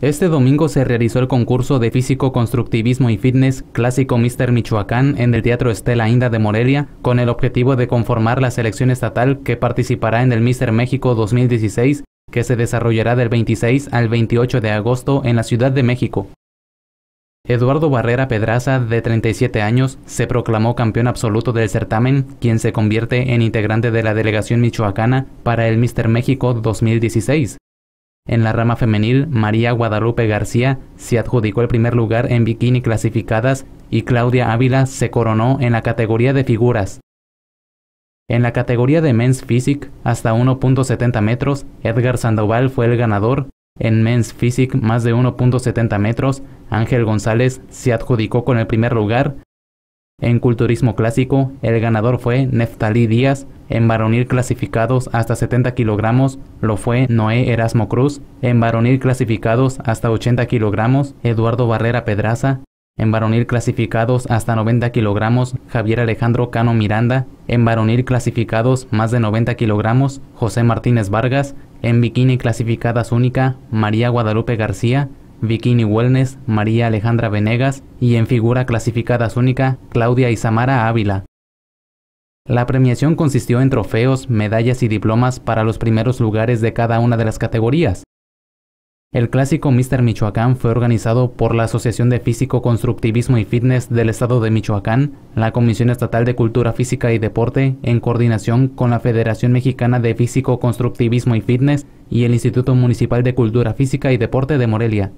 Este domingo se realizó el concurso de físico, constructivismo y fitness clásico Mister Michoacán en el Teatro Estela Inda de Morelia, con el objetivo de conformar la selección estatal que participará en el Mister México 2016, que se desarrollará del 26 al 28 de agosto en la Ciudad de México. Eduardo Barrera Pedraza, de 37 años, se proclamó campeón absoluto del certamen, quien se convierte en integrante de la delegación michoacana para el Mister México 2016. En la rama femenil, María Guadalupe García se adjudicó el primer lugar en bikini clasificadas y Claudia Ávila se coronó en la categoría de figuras. En la categoría de Men's Physique, hasta 1.70 metros, Edgar Sandoval fue el ganador. En Men's Physique, más de 1.70 metros, Ángel González se adjudicó con el primer lugar en culturismo clásico, el ganador fue Neftalí Díaz, en varonil clasificados hasta 70 kilogramos lo fue Noé Erasmo Cruz, en varonil clasificados hasta 80 kilogramos Eduardo Barrera Pedraza, en varonil clasificados hasta 90 kilogramos Javier Alejandro Cano Miranda, en varonil clasificados más de 90 kilogramos José Martínez Vargas, en bikini clasificadas única María Guadalupe García, Bikini Wellness, María Alejandra Venegas y en figura clasificada única, Claudia Isamara Ávila. La premiación consistió en trofeos, medallas y diplomas para los primeros lugares de cada una de las categorías. El clásico Mister Michoacán fue organizado por la Asociación de Físico Constructivismo y Fitness del Estado de Michoacán, la Comisión Estatal de Cultura Física y Deporte, en coordinación con la Federación Mexicana de Físico Constructivismo y Fitness y el Instituto Municipal de Cultura Física y Deporte de Morelia.